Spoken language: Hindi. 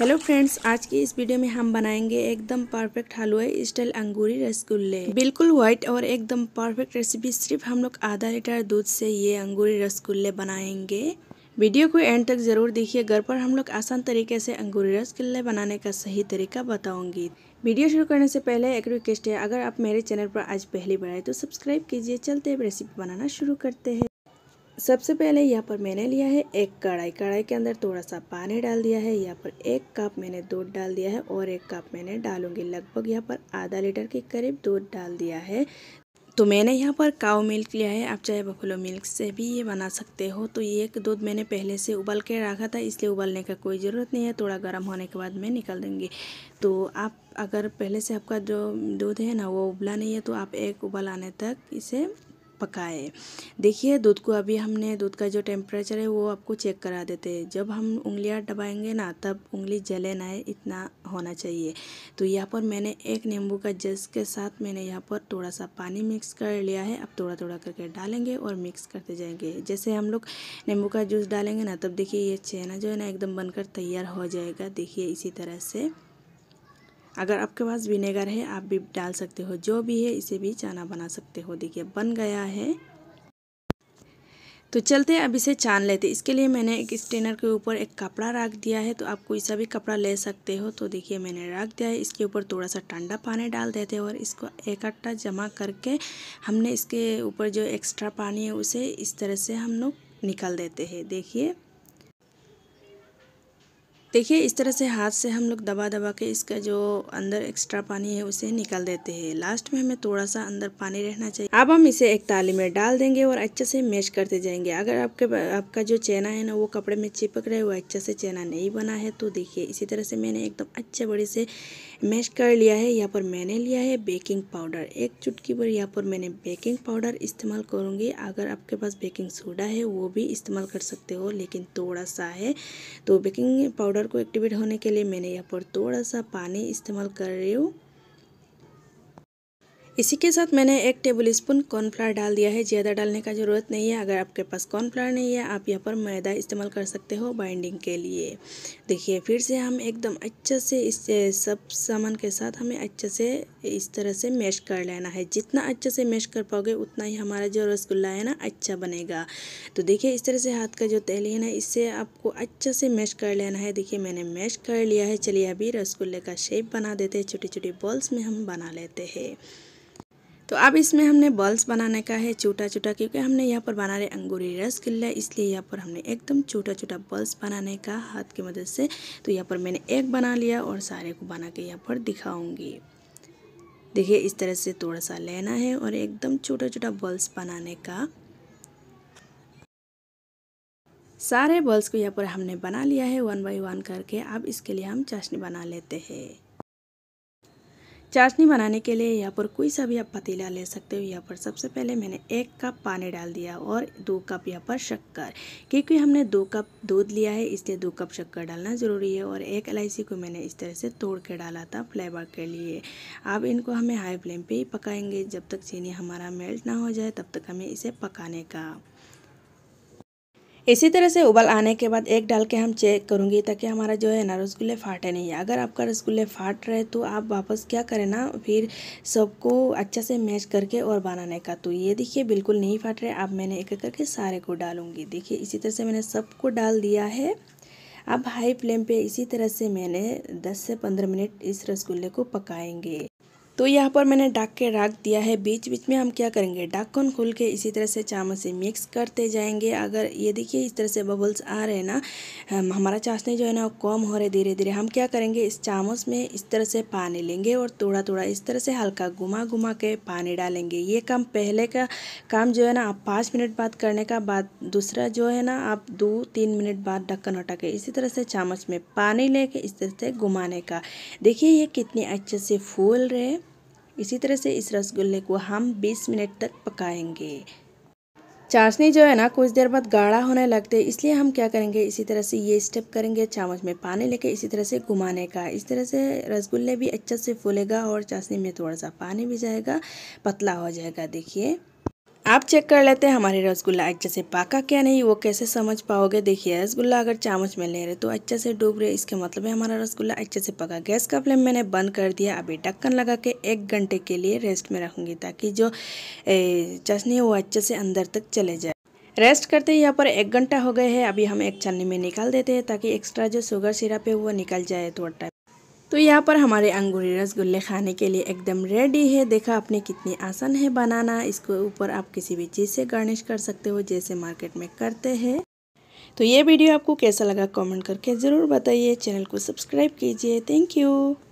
हेलो फ्रेंड्स आज की इस वीडियो में हम बनाएंगे एकदम परफेक्ट हलवे स्टाइल अंगूरी रसगुल्ले बिल्कुल व्हाइट और एकदम परफेक्ट रेसिपी सिर्फ हम लोग आधा लीटर दूध से ये अंगूरी रसगुल्ले बनाएंगे वीडियो को एंड तक ज़रूर देखिए घर पर हम लोग आसान तरीके से अंगूरी रसगुल्ले बनाने का सही तरीका बताऊंगी वीडियो शुरू करने से पहले एक रिक्वेस्ट है अगर आप मेरे चैनल पर आज पहली बार आए तो सब्सक्राइब कीजिए चलते रेसिपी बनाना शुरू करते हैं सबसे पहले यहाँ पर मैंने लिया है एक कढ़ाई कढ़ाई के अंदर थोड़ा सा पानी डाल दिया है यहाँ पर एक कप मैंने दूध डाल दिया है और एक कप मैंने डालूंगी लगभग यहाँ पर आधा लीटर के करीब दूध डाल दिया है तो मैंने यहाँ पर काव मिल्क लिया है आप चाहे बफलो मिल्क से भी ये बना सकते हो तो ये एक दूध मैंने पहले से उबल के रखा था इसलिए उबलने का कोई ज़रूरत नहीं है थोड़ा गर्म होने के बाद मैं निकल दूँगी तो आप अगर पहले से आपका जो दूध है ना वो उबला नहीं है तो आप एक उबल आने तक इसे पकाए देखिए दूध को अभी हमने दूध का जो टेम्परेचर है वो आपको चेक करा देते हैं जब हम उंगलियां डबाएंगे ना तब उंगली जले ना है इतना होना चाहिए तो यहाँ पर मैंने एक नींबू का जस के साथ मैंने यहाँ पर थोड़ा सा पानी मिक्स कर लिया है अब थोड़ा थोड़ा करके डालेंगे और मिक्स करते जाएंगे जैसे हम लोग नींबू का जूस डालेंगे ना तब देखिए ये चेना जो है ना एकदम बनकर तैयार हो जाएगा देखिए इसी तरह से अगर आपके पास विनेगर है आप भी डाल सकते हो जो भी है इसे भी चाना बना सकते हो देखिए बन गया है तो चलते हैं अब इसे छान लेते इसके लिए मैंने एक स्टेनर के ऊपर एक कपड़ा रख दिया है तो आप कोई सा भी कपड़ा ले सकते हो तो देखिए मैंने रख दिया है इसके ऊपर थोड़ा सा ठंडा पानी डाल देते हैं और इसको इकट्ठा जमा करके हमने इसके ऊपर जो एक्स्ट्रा पानी है उसे इस तरह से हम लोग निकाल देते हैं देखिए देखिए इस तरह से हाथ से हम लोग दबा दबा के इसका जो अंदर एक्स्ट्रा पानी है उसे निकाल देते हैं लास्ट में हमें थोड़ा सा अंदर पानी रहना चाहिए अब हम इसे एक ताली में डाल देंगे और अच्छे से मैश करते जाएंगे अगर आपके आपका जो चेना है ना वो कपड़े में चिपक रहे वो अच्छे से चेना नहीं बना है तो देखिए इसी तरह से मैंने एकदम अच्छे बड़े से मैश कर लिया है यहाँ पर मैंने लिया है बेकिंग पाउडर एक चुटकी पर यहाँ पर मैंने बेकिंग पाउडर इस्तेमाल करूँगी अगर आपके पास बेकिंग सोडा है वो भी इस्तेमाल कर सकते हो लेकिन थोड़ा सा है तो बेकिंग पाउडर को एक्टिवेट होने के लिए मैंने यहाँ पर थोड़ा सा पानी इस्तेमाल कर रही हूँ इसी के साथ मैंने एक टेबल स्पून कॉर्नफ्लावर डाल दिया है ज़्यादा डालने का ज़रूरत नहीं है अगर आपके पास कॉर्नफ्लावर नहीं है आप यहाँ पर मैदा इस्तेमाल कर सकते हो बाइंडिंग के लिए देखिए फिर से हम एकदम अच्छे से इस सब सामान के साथ हमें अच्छे से इस तरह से मैश कर लेना है जितना अच्छे से मैश कर पाओगे उतना ही हमारा जो रसगुल्ला है ना अच्छा बनेगा तो देखिए इस तरह से हाथ का जो तेल है ना इससे आपको अच्छे से मैश कर लेना है देखिए मैंने मैश कर लिया है चलिए अभी रसगुल्ले का शेप बना देते हैं छोटी छोटी बॉल्स में हम बना लेते हैं तो अब इसमें हमने बॉल्स बनाने का है छोटा छोटा क्योंकि हमने यहाँ पर बना रहे अंगूरी रस किल्ला इसलिए यहाँ पर हमने एकदम छोटा छोटा बॉल्स बनाने का हाथ की मदद से तो यहाँ पर मैंने एक बना लिया और सारे को बना के यहाँ पर दिखाऊंगी देखिए इस तरह से थोड़ा सा लेना है और एकदम छोटा छोटा बॉल्स बनाने का सारे बॉल्स को यहाँ पर हमने बना लिया है वन बाई वन करके अब इसके लिए हम चाशनी बना लेते हैं चाशनी बनाने के लिए यहाँ पर कोई सा भी आप पतीला ले सकते हो यहाँ पर सबसे पहले मैंने एक कप पानी डाल दिया और दो कप यहाँ पर शक्कर क्योंकि हमने दो कप दूध लिया है इसलिए दो कप शक्कर डालना ज़रूरी है और एक इलायची को मैंने इस तरह से तोड़ के डाला था फ्लेवर के लिए अब इनको हमें हाई फ्लेम पर ही पकाएंगे जब तक चीनी हमारा मेल्ट ना हो जाए तब तक हमें इसे पकाने का इसी तरह से उबल आने के बाद एक डाल के हम चेक करूँगी ताकि हमारा जो है ना रसगुल्ले फाटे नहीं है अगर आपका रसगुल्ले फाट रहे तो आप वापस क्या करें ना फिर सबको अच्छा से मैच करके और बनाने का तो ये देखिए बिल्कुल नहीं फाट रहे अब मैंने एक एक करके सारे को डालूँगी देखिए इसी तरह से मैंने सबको डाल दिया है अब हाई फ्लेम पे इसी तरह से मैंने 10 से 15 मिनट इस रसगुल्ले को पकाएंगे तो यहाँ पर मैंने डाक के रख दिया है बीच बीच में हम क्या करेंगे ढक्कन खोल के इसी तरह से चामच से मिक्स करते जाएंगे अगर ये देखिए इस तरह से बबल्स आ रहे हैं ना हम, हमारा चाशनी जो है ना वो कम हो रहे धीरे धीरे हम क्या करेंगे इस चामच में इस तरह से पानी लेंगे और थोड़ा थोड़ा इस तरह से हल्का घुमा घुमा के पानी डालेंगे ये काम पहले का काम जो है ना आप पाँच मिनट बाद करने का बाद दूसरा जो है ना आप दो तीन मिनट बाद ढक्कन हटा के इसी तरह से चामच में पानी लेके इस तरह से घुमाने का देखिए ये कितने अच्छे से फूल रहे हैं इसी तरह से इस रसगुल्ले को हम 20 मिनट तक पकाएंगे चाशनी जो है ना कुछ देर बाद गाढ़ा होने लगते इसलिए हम क्या करेंगे इसी तरह से ये स्टेप करेंगे चामच में पानी लेके इसी तरह से घुमाने का इस तरह से रसगुल्ले भी अच्छे से फूलेगा और चाशनी में थोड़ा सा पानी भी जाएगा पतला हो जाएगा देखिए आप चेक कर लेते हैं हमारे रसगुल्ला अच्छे से पाका क्या नहीं वो कैसे समझ पाओगे देखिए रसगुल्ला अगर चामच में ले रहे तो अच्छे से डूब रहे इसके मतलब है हमारा रसगुल्ला अच्छे से पका गैस का फ्लेम मैंने बंद कर दिया अभी ढक्कन लगा के एक घंटे के लिए रेस्ट में रखूँगी ताकि जो चशनी है वो अच्छे से अंदर तक चले जाए रेस्ट करते यहाँ पर एक घंटा हो गए है अभी हम एक छन्नी में निकाल देते हैं ताकि एक्स्ट्रा जो शुगर सिरप है वो निकल जाए थोड़ा टाइम तो यहाँ पर हमारे अंगूरी रसगुल्ले खाने के लिए एकदम रेडी है देखा आपने कितनी आसान है बनाना इसको ऊपर आप किसी भी चीज़ से गार्निश कर सकते हो जैसे मार्केट में करते हैं तो ये वीडियो आपको कैसा लगा कमेंट करके ज़रूर बताइए चैनल को सब्सक्राइब कीजिए थैंक यू